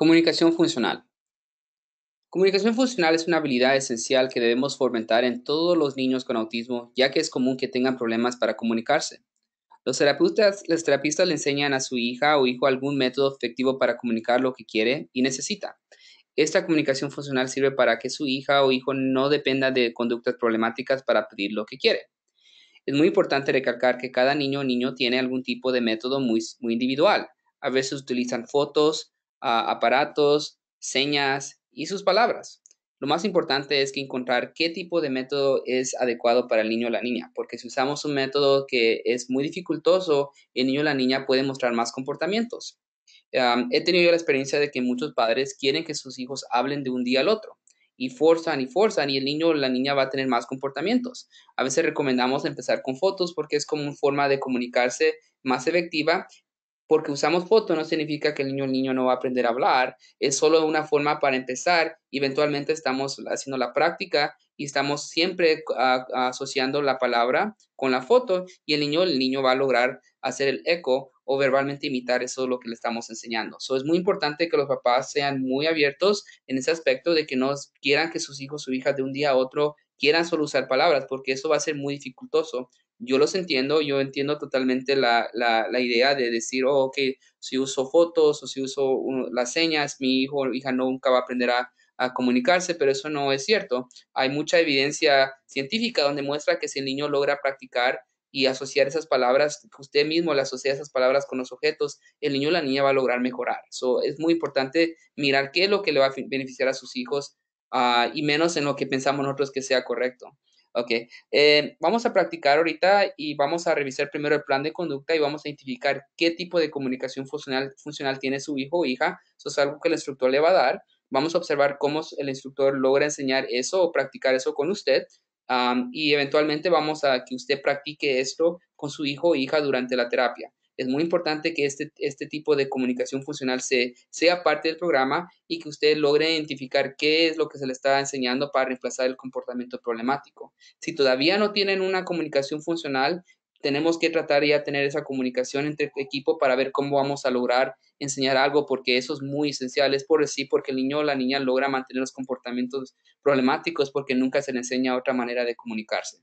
Comunicación funcional. Comunicación funcional es una habilidad esencial que debemos fomentar en todos los niños con autismo, ya que es común que tengan problemas para comunicarse. Los terapeutas, los terapistas le enseñan a su hija o hijo algún método efectivo para comunicar lo que quiere y necesita. Esta comunicación funcional sirve para que su hija o hijo no dependa de conductas problemáticas para pedir lo que quiere. Es muy importante recalcar que cada niño o niño tiene algún tipo de método muy individual. A veces utilizan fotos, aparatos, señas y sus palabras. Lo más importante es que encontrar qué tipo de método es adecuado para el niño o la niña, porque si usamos un método que es muy dificultoso, el niño o la niña puede mostrar más comportamientos. he tenido la experiencia de que muchos padres quieren que sus hijos hablen de un día al otro y forzan y forzan y el niño o la niña va a tener más comportamientos. A veces recomendamos empezar con fotos porque es como una forma de comunicarse más efectiva porque usamos fotos no significa que el niño, el niño no va a aprender a hablar, es solo una forma para empezar. Eventualmente estamos haciendo la práctica y estamos siempre asociando la palabra con la foto y el niño, el niño va a lograr hacer el eco o verbalmente imitar eso lo que le estamos enseñando. So, es muy importante que los papás sean muy abiertos en ese aspecto de que no quieran que sus hijos o hijas de un día a otro quieran solo usar palabras porque eso va a ser muy dificultoso yo los entiendo, yo entiendo totalmente la, la, la idea de decir, oh, que si uso fotos o si uso las señas, mi hijo o hija nunca va a aprender a, comunicarse, pero eso no es cierto. Hay mucha evidencia científica donde muestra que si el niño logra practicar y asociar esas palabras, usted mismo le asocia esas palabras con los objetos, el niño o la niña va a lograr mejorar. So, es muy importante mirar qué es lo que le va a beneficiar a sus hijos ah, y menos en lo que pensamos nosotros que sea correcto. Ok, eh, vamos a practicar ahorita y vamos a revisar primero el plan de conducta y vamos a identificar qué tipo de comunicación funcional, funcional tiene su hijo o hija. Eso es algo que el instructor le va a dar. Vamos a observar cómo el instructor logra enseñar eso o practicar eso con usted. y eventualmente vamos a que usted practique esto con su hijo o hija durante la terapia es muy importante que este, este tipo de comunicación funcional sea parte del programa y que usted logre identificar qué es lo que se le está enseñando para reemplazar el comportamiento problemático. Si todavía no tienen una comunicación funcional, tenemos que tratar ya tener esa comunicación entre equipo para ver cómo vamos a lograr enseñar algo, porque eso es muy esencial. Es por sí, porque el niño o la niña logra mantener los comportamientos problemáticos porque nunca se le enseña otra manera de comunicarse.